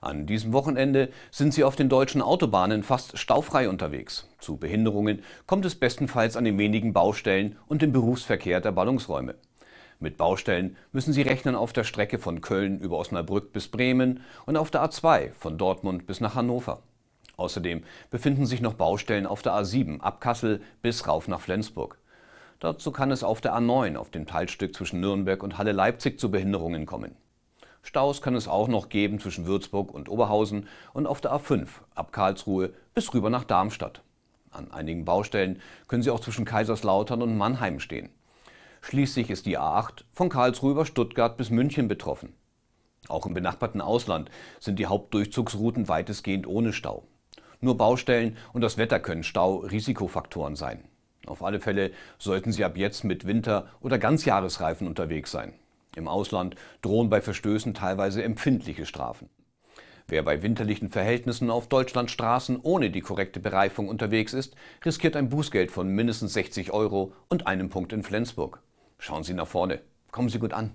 An diesem Wochenende sind sie auf den deutschen Autobahnen fast staufrei unterwegs. Zu Behinderungen kommt es bestenfalls an den wenigen Baustellen und dem Berufsverkehr der Ballungsräume. Mit Baustellen müssen sie rechnen auf der Strecke von Köln über Osnabrück bis Bremen und auf der A2 von Dortmund bis nach Hannover. Außerdem befinden sich noch Baustellen auf der A7 ab Kassel bis rauf nach Flensburg. Dazu kann es auf der A9 auf dem Teilstück zwischen Nürnberg und Halle-Leipzig zu Behinderungen kommen. Staus kann es auch noch geben zwischen Würzburg und Oberhausen und auf der A5 ab Karlsruhe bis rüber nach Darmstadt. An einigen Baustellen können sie auch zwischen Kaiserslautern und Mannheim stehen. Schließlich ist die A8 von Karlsruhe über Stuttgart bis München betroffen. Auch im benachbarten Ausland sind die Hauptdurchzugsrouten weitestgehend ohne Stau. Nur Baustellen und das Wetter können Stau-Risikofaktoren sein. Auf alle Fälle sollten Sie ab jetzt mit Winter- oder Ganzjahresreifen unterwegs sein. Im Ausland drohen bei Verstößen teilweise empfindliche Strafen. Wer bei winterlichen Verhältnissen auf Deutschlands Straßen ohne die korrekte Bereifung unterwegs ist, riskiert ein Bußgeld von mindestens 60 Euro und einem Punkt in Flensburg. Schauen Sie nach vorne. Kommen Sie gut an.